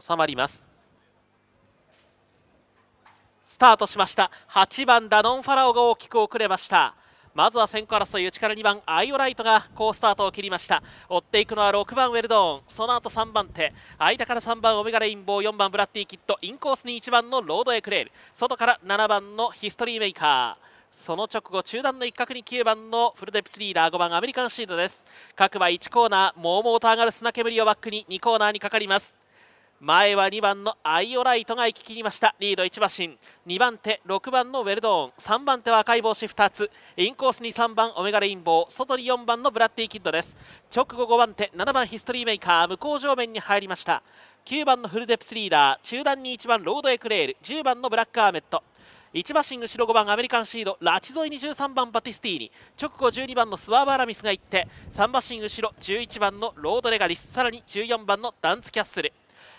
収まりますスタートしました8番ダノンファラオが大きく遅れましたまずは先行争い内から2番アイオライトが好スタートを切りました追っていくのは6番ウェルドーンその後3番手間から3番オメガレインボー4番ブラッディキッドインコースに1番のロードエクレール外から7番のヒストリーメイカーその直後中段の一角に9番のフルデプスリーダー5番アメリカンシードです各馬1コーナーもうもうと上がる砂煙をバックに2コーナーにかかります前は2番のアイオライトが行き切りましたリード1馬身2番手6番のウェルドーン3番手は赤い帽子2つインコースに3番オメガレインボー外に4番のブラッディキッドです直後5番手7番ヒストリーメーカー向こう上面に入りました9番のフルデプスリーダー中段に1番ロードエクレール10番のブラックアーメット1馬身後ろ5番アメリカンシードラチ沿いに13番バティスティーニ直後12番のスワーバーラミスが行って3馬身後ろ11番のロードレガリスさらに14番のダンツキャッスル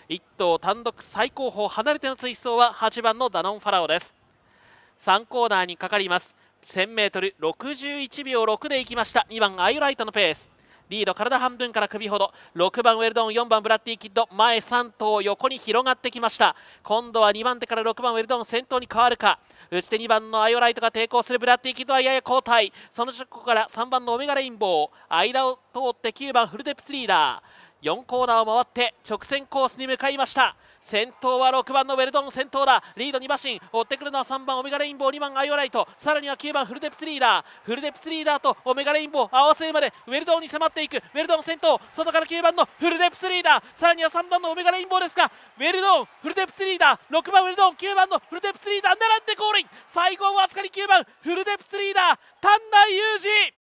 1頭単独最高峰離れての追走は8番のダノンファラオです3コーナーにかかります 1000m61 秒6でいきました2番アイライトのペースリード体半分から首ほど6番ウェルドン4番ブラッディキッド前3頭横に広がってきました今度は2番手から6番ウェルドン先頭に変わるか打ち手2番のアイオライトが抵抗するブラッディキッドはやや後退その直後から3番のオメガレインボー間を通って9番フルデプスリーダー4コーナーを回って直線コースに向かいました先頭は6番のウェルドン先頭だリード2馬身追ってくるのは3番オメガレインボー2番アイオライトさらには9番フルデプスリーダーフルデプスリーダーとオメガレインボー合わせるまでウェルドンに迫っていくウェルドン先頭外から9番のフルデプスリーダーさらには3番のオメガレインボーですがウェルドンフルデプスリーダー6番ウェルドン9番のフルデプスリーダー並んでゴールイン最後はわずかに9番フルデプスリーダー丹内裕二